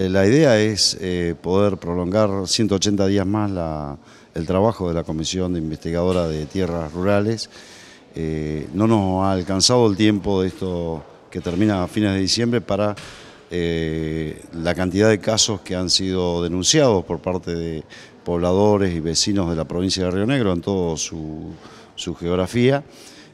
Eh, la idea es eh, poder prolongar 180 días más el trabajo de la Comisión de Investigadora de Tierras Rurales. Eh, no nos ha alcanzado el tiempo de esto que termina a fines de diciembre para la cantidad de casos que han sido denunciados por parte de pobladores y vecinos de la provincia de Río Negro en toda su geografía.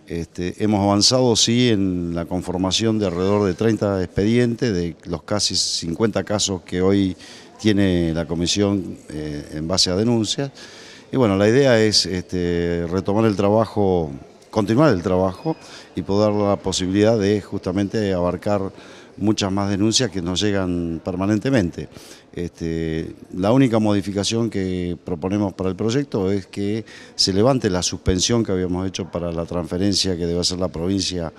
Este, hemos avanzado, sí, en la conformación de alrededor de 30 expedientes, de los casi 50 casos que hoy tiene la comisión eh, en base a denuncias. Y bueno, la idea es este, retomar el trabajo, continuar el trabajo y poder dar la posibilidad de justamente abarcar muchas más denuncias que nos llegan permanentemente. Este, la única modificación que proponemos para el proyecto es que se levante la suspensión que habíamos hecho para la transferencia que debe hacer la provincia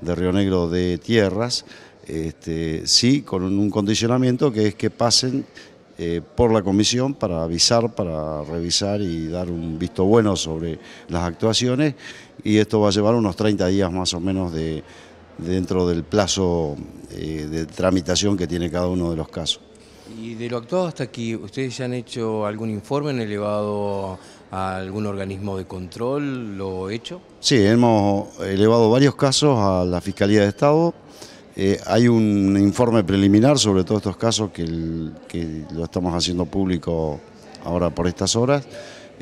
de Río Negro de tierras, este, sí con un condicionamiento que es que pasen eh, por la comisión para avisar, para revisar y dar un visto bueno sobre las actuaciones y esto va a llevar unos 30 días más o menos de dentro del plazo eh, de tramitación que tiene cada uno de los casos. Y de lo actuado hasta aquí, ¿ustedes ya han hecho algún informe, han elevado a algún organismo de control lo hecho? Sí, hemos elevado varios casos a la Fiscalía de Estado. Eh, hay un informe preliminar sobre todos estos casos que lo estamos haciendo público ahora por estas horas.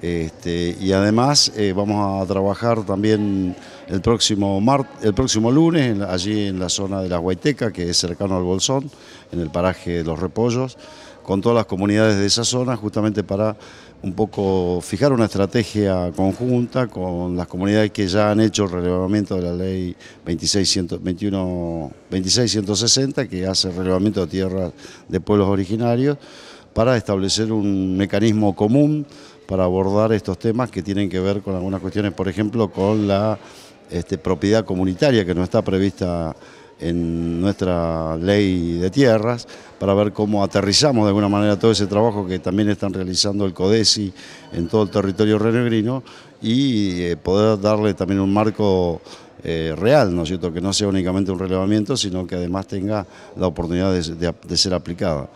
Este, y además eh, vamos a trabajar también el próximo, el próximo lunes allí en la zona de la Huayteca, que es cercano al Bolsón, en el paraje de los Repollos, con todas las comunidades de esa zona, justamente para un poco fijar una estrategia conjunta con las comunidades que ya han hecho el relevamiento de la ley 2660, que hace relevamiento de tierras de pueblos originarios, para establecer un mecanismo común para abordar estos temas que tienen que ver con algunas cuestiones, por ejemplo, con la este, propiedad comunitaria que no está prevista en nuestra ley de tierras, para ver cómo aterrizamos de alguna manera todo ese trabajo que también están realizando el CODESI en todo el territorio renegrino y eh, poder darle también un marco eh, real, ¿no es cierto? Que no sea únicamente un relevamiento, sino que además tenga la oportunidad de, de ser aplicada.